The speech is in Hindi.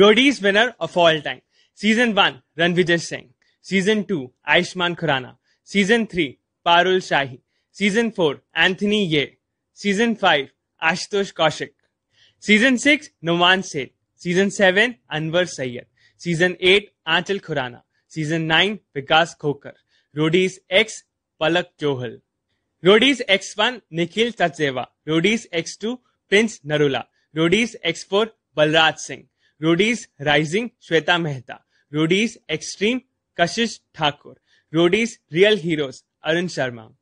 Roadies winner of all time. Season 1, Ranvijay Singh. Season 2, Aishman Khurana. Season 3, Parul Shahi. Season 4, Anthony Ye. Season 5, Ashutosh Kaushik. Season 6, Noman Seth. Season 7, Anwar Sayyed. Season 8, Anchal Khurana. Season 9, Vikas Khokar. Roadies X, Palak Johal. Roadies X1, Nikhil Tatseva. Roadies X2, Prince Narula. Roadies X4, Balraj Singh. Roadies rising Shweta Mehta Roadies extreme Kashish Thakur Roadies real heroes Arun Sharma